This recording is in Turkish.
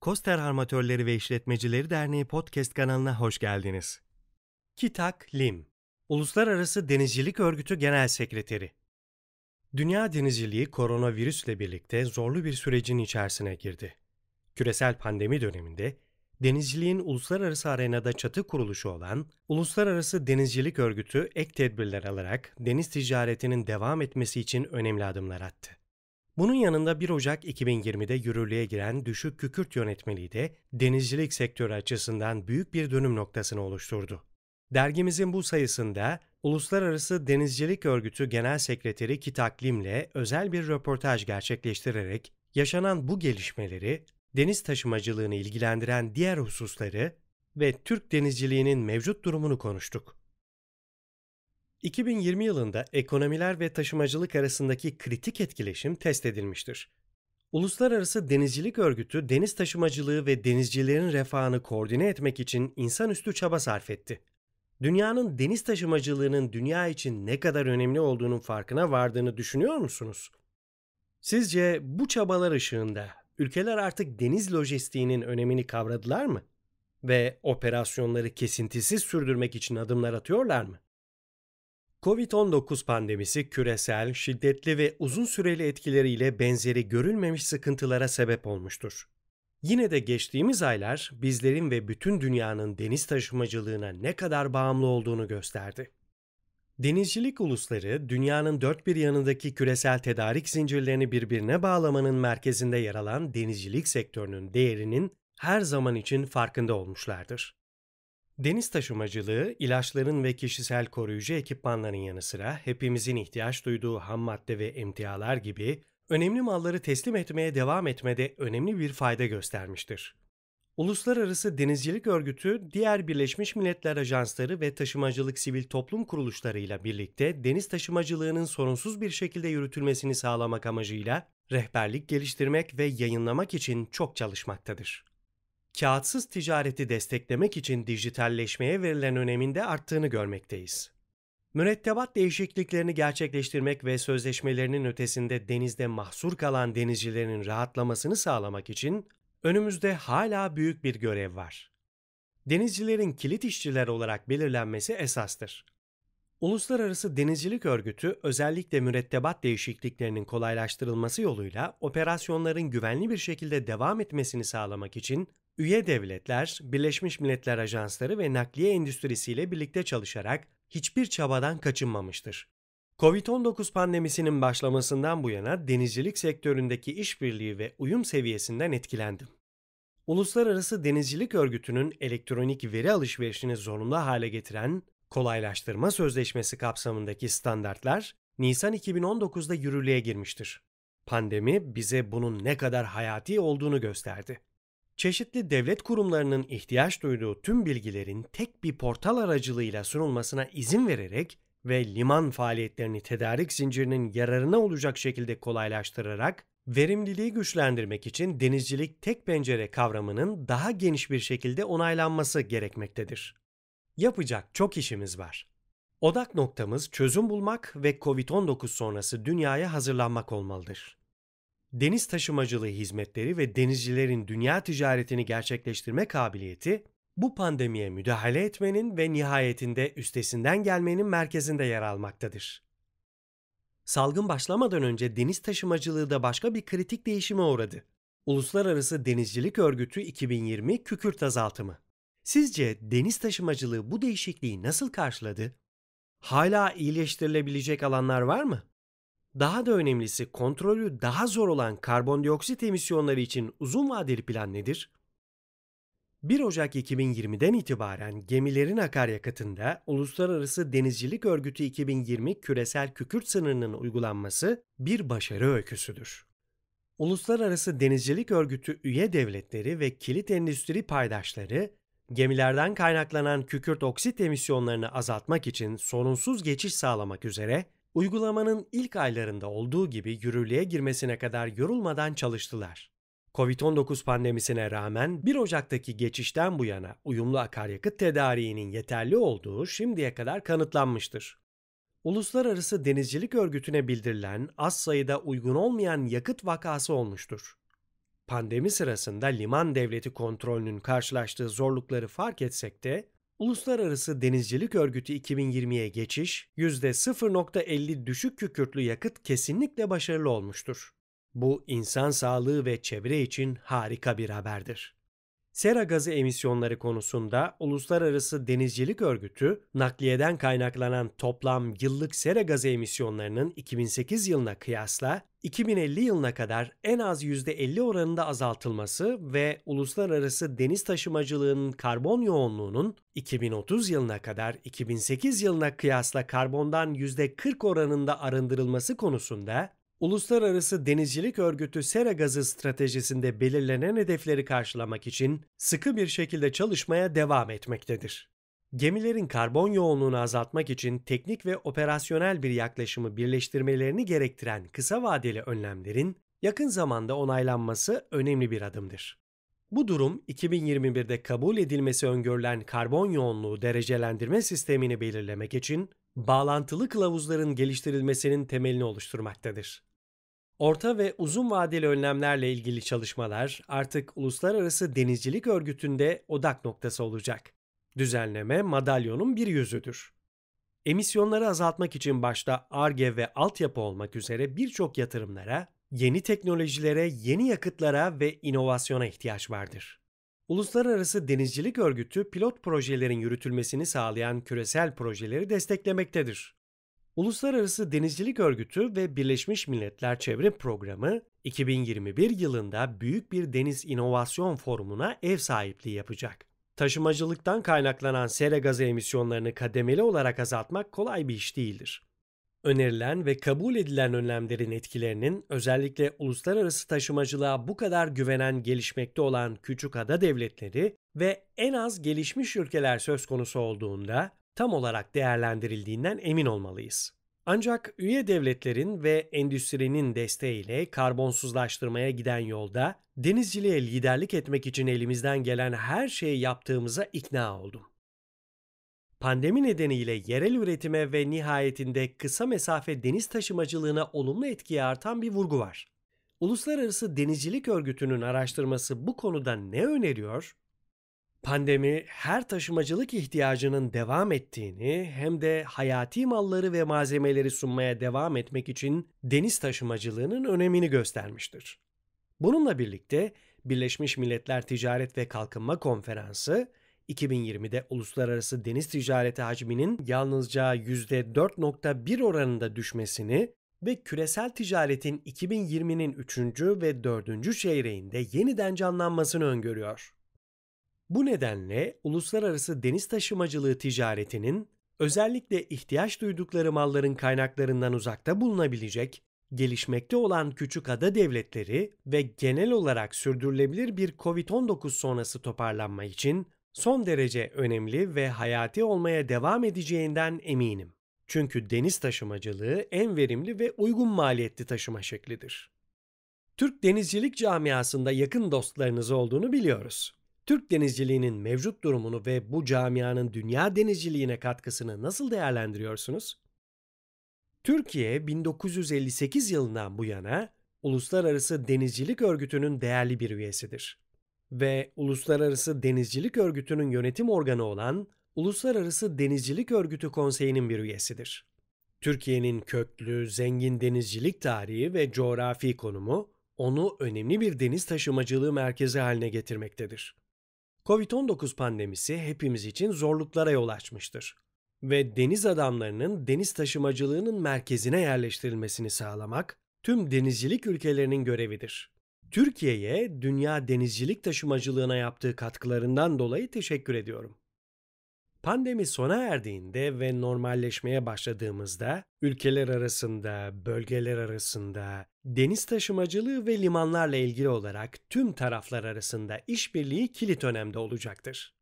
Koster Armatörleri ve İşletmecileri Derneği podcast kanalına hoş geldiniz. Kitak Lim, Uluslararası Denizcilik Örgütü Genel Sekreteri. Dünya denizciliği koronavirüsle birlikte zorlu bir sürecin içerisine girdi. Küresel pandemi döneminde denizciliğin uluslararası arenada çatı kuruluşu olan Uluslararası Denizcilik Örgütü ek tedbirler alarak deniz ticaretinin devam etmesi için önemli adımlar attı. Bunun yanında 1 Ocak 2020'de yürürlüğe giren düşük kükürt yönetmeliği de denizcilik sektörü açısından büyük bir dönüm noktasını oluşturdu. Dergimizin bu sayısında Uluslararası Denizcilik Örgütü Genel Sekreteri Kitaklim'le özel bir röportaj gerçekleştirerek yaşanan bu gelişmeleri, deniz taşımacılığını ilgilendiren diğer hususları ve Türk denizciliğinin mevcut durumunu konuştuk. 2020 yılında ekonomiler ve taşımacılık arasındaki kritik etkileşim test edilmiştir. Uluslararası Denizcilik Örgütü deniz taşımacılığı ve denizcilerin refahını koordine etmek için insanüstü çaba sarf etti. Dünyanın deniz taşımacılığının dünya için ne kadar önemli olduğunun farkına vardığını düşünüyor musunuz? Sizce bu çabalar ışığında ülkeler artık deniz lojistiğinin önemini kavradılar mı? Ve operasyonları kesintisiz sürdürmek için adımlar atıyorlar mı? Covid-19 pandemisi küresel, şiddetli ve uzun süreli etkileriyle benzeri görülmemiş sıkıntılara sebep olmuştur. Yine de geçtiğimiz aylar bizlerin ve bütün dünyanın deniz taşımacılığına ne kadar bağımlı olduğunu gösterdi. Denizcilik ulusları dünyanın dört bir yanındaki küresel tedarik zincirlerini birbirine bağlamanın merkezinde yer alan denizcilik sektörünün değerinin her zaman için farkında olmuşlardır. Deniz taşımacılığı, ilaçların ve kişisel koruyucu ekipmanların yanı sıra hepimizin ihtiyaç duyduğu ham madde ve emtialar gibi önemli malları teslim etmeye devam etmede önemli bir fayda göstermiştir. Uluslararası Denizcilik Örgütü, diğer Birleşmiş Milletler Ajansları ve taşımacılık sivil toplum kuruluşları ile birlikte deniz taşımacılığının sorunsuz bir şekilde yürütülmesini sağlamak amacıyla rehberlik geliştirmek ve yayınlamak için çok çalışmaktadır kağıtsız ticareti desteklemek için dijitalleşmeye verilen önemin de arttığını görmekteyiz. Mürettebat değişikliklerini gerçekleştirmek ve sözleşmelerinin ötesinde denizde mahsur kalan denizcilerin rahatlamasını sağlamak için önümüzde hala büyük bir görev var. Denizcilerin kilit işçiler olarak belirlenmesi esastır. Uluslararası Denizcilik Örgütü özellikle mürettebat değişikliklerinin kolaylaştırılması yoluyla operasyonların güvenli bir şekilde devam etmesini sağlamak için Üye devletler, Birleşmiş Milletler Ajansları ve nakliye endüstrisiyle birlikte çalışarak hiçbir çabadan kaçınmamıştır. Covid-19 pandemisinin başlamasından bu yana denizcilik sektöründeki işbirliği ve uyum seviyesinden etkilendim. Uluslararası Denizcilik Örgütü'nün elektronik veri alışverişini zorunlu hale getiren kolaylaştırma sözleşmesi kapsamındaki standartlar Nisan 2019'da yürürlüğe girmiştir. Pandemi bize bunun ne kadar hayati olduğunu gösterdi çeşitli devlet kurumlarının ihtiyaç duyduğu tüm bilgilerin tek bir portal aracılığıyla sunulmasına izin vererek ve liman faaliyetlerini tedarik zincirinin yararına olacak şekilde kolaylaştırarak verimliliği güçlendirmek için denizcilik tek pencere kavramının daha geniş bir şekilde onaylanması gerekmektedir. Yapacak çok işimiz var. Odak noktamız çözüm bulmak ve COVID-19 sonrası dünyaya hazırlanmak olmalıdır deniz taşımacılığı hizmetleri ve denizcilerin dünya ticaretini gerçekleştirme kabiliyeti bu pandemiye müdahale etmenin ve nihayetinde üstesinden gelmenin merkezinde yer almaktadır. Salgın başlamadan önce deniz taşımacılığı da başka bir kritik değişime uğradı. Uluslararası Denizcilik Örgütü 2020 kükürt azaltımı. Sizce deniz taşımacılığı bu değişikliği nasıl karşıladı? Hala iyileştirilebilecek alanlar var mı? Daha da önemlisi kontrolü daha zor olan karbondioksit emisyonları için uzun vadeli plan nedir? 1 Ocak 2020'den itibaren gemilerin akaryakıtında Uluslararası Denizcilik Örgütü 2020 küresel kükürt sınırının uygulanması bir başarı öyküsüdür. Uluslararası Denizcilik Örgütü üye devletleri ve kilit endüstri paydaşları gemilerden kaynaklanan kükürt oksit emisyonlarını azaltmak için sorunsuz geçiş sağlamak üzere uygulamanın ilk aylarında olduğu gibi yürürlüğe girmesine kadar yorulmadan çalıştılar. Covid-19 pandemisine rağmen 1 Ocak'taki geçişten bu yana uyumlu akaryakıt tedariğinin yeterli olduğu şimdiye kadar kanıtlanmıştır. Uluslararası Denizcilik Örgütü'ne bildirilen az sayıda uygun olmayan yakıt vakası olmuştur. Pandemi sırasında liman devleti kontrolünün karşılaştığı zorlukları fark etsek de Uluslararası Denizcilik Örgütü 2020'ye geçiş, %0.50 düşük kükürtlü yakıt kesinlikle başarılı olmuştur. Bu insan sağlığı ve çevre için harika bir haberdir. Sera gazı emisyonları konusunda Uluslararası Denizcilik Örgütü, nakliyeden kaynaklanan toplam yıllık sera gazı emisyonlarının 2008 yılına kıyasla 2050 yılına kadar en az %50 oranında azaltılması ve uluslararası deniz taşımacılığının karbon yoğunluğunun 2030 yılına kadar 2008 yılına kıyasla karbondan %40 oranında arındırılması konusunda Uluslararası Denizcilik Örgütü sera gazı stratejisinde belirlenen hedefleri karşılamak için sıkı bir şekilde çalışmaya devam etmektedir. Gemilerin karbon yoğunluğunu azaltmak için teknik ve operasyonel bir yaklaşımı birleştirmelerini gerektiren kısa vadeli önlemlerin yakın zamanda onaylanması önemli bir adımdır. Bu durum 2021'de kabul edilmesi öngörülen karbon yoğunluğu derecelendirme sistemini belirlemek için bağlantılı kılavuzların geliştirilmesinin temelini oluşturmaktadır. Orta ve uzun vadeli önlemlerle ilgili çalışmalar artık Uluslararası Denizcilik Örgütü'nde odak noktası olacak. Düzenleme madalyonun bir yüzüdür. Emisyonları azaltmak için başta ARGE ve altyapı olmak üzere birçok yatırımlara, yeni teknolojilere, yeni yakıtlara ve inovasyona ihtiyaç vardır. Uluslararası Denizcilik Örgütü pilot projelerin yürütülmesini sağlayan küresel projeleri desteklemektedir. Uluslararası Denizcilik Örgütü ve Birleşmiş Milletler Çevre Programı 2021 yılında büyük bir deniz inovasyon forumuna ev sahipliği yapacak. Taşımacılıktan kaynaklanan sera gazı emisyonlarını kademeli olarak azaltmak kolay bir iş değildir. Önerilen ve kabul edilen önlemlerin etkilerinin özellikle uluslararası taşımacılığa bu kadar güvenen gelişmekte olan küçük ada devletleri ve en az gelişmiş ülkeler söz konusu olduğunda tam olarak değerlendirildiğinden emin olmalıyız. Ancak üye devletlerin ve endüstrinin desteğiyle karbonsuzlaştırmaya giden yolda denizciliğe liderlik etmek için elimizden gelen her şeyi yaptığımıza ikna oldum. Pandemi nedeniyle yerel üretime ve nihayetinde kısa mesafe deniz taşımacılığına olumlu etkiye artan bir vurgu var. Uluslararası Denizcilik Örgütü'nün araştırması bu konuda ne öneriyor? Pandemi her taşımacılık ihtiyacının devam ettiğini hem de hayati malları ve malzemeleri sunmaya devam etmek için deniz taşımacılığının önemini göstermiştir. Bununla birlikte Birleşmiş Milletler Ticaret ve Kalkınma Konferansı 2020'de uluslararası deniz ticareti hacminin yalnızca %4.1 oranında düşmesini ve küresel ticaretin 2020'nin 3. ve 4. çeyreğinde yeniden canlanmasını öngörüyor. Bu nedenle uluslararası deniz taşımacılığı ticaretinin özellikle ihtiyaç duydukları malların kaynaklarından uzakta bulunabilecek, gelişmekte olan küçük ada devletleri ve genel olarak sürdürülebilir bir COVID-19 sonrası toparlanma için son derece önemli ve hayati olmaya devam edeceğinden eminim. Çünkü deniz taşımacılığı en verimli ve uygun maliyetli taşıma şeklidir. Türk denizcilik camiasında yakın dostlarınız olduğunu biliyoruz. Türk denizciliğinin mevcut durumunu ve bu camianın dünya denizciliğine katkısını nasıl değerlendiriyorsunuz? Türkiye 1958 yılından bu yana Uluslararası Denizcilik Örgütü'nün değerli bir üyesidir ve Uluslararası Denizcilik Örgütü'nün yönetim organı olan Uluslararası Denizcilik Örgütü Konseyi'nin bir üyesidir. Türkiye'nin köklü, zengin denizcilik tarihi ve coğrafi konumu onu önemli bir deniz taşımacılığı merkezi haline getirmektedir. Covid-19 pandemisi hepimiz için zorluklara yol açmıştır ve deniz adamlarının deniz taşımacılığının merkezine yerleştirilmesini sağlamak tüm denizcilik ülkelerinin görevidir. Türkiye'ye dünya denizcilik taşımacılığına yaptığı katkılarından dolayı teşekkür ediyorum. Pandemi sona erdiğinde ve normalleşmeye başladığımızda ülkeler arasında, bölgeler arasında, Deniz taşımacılığı ve limanlarla ilgili olarak tüm taraflar arasında işbirliği kilit önemde olacaktır.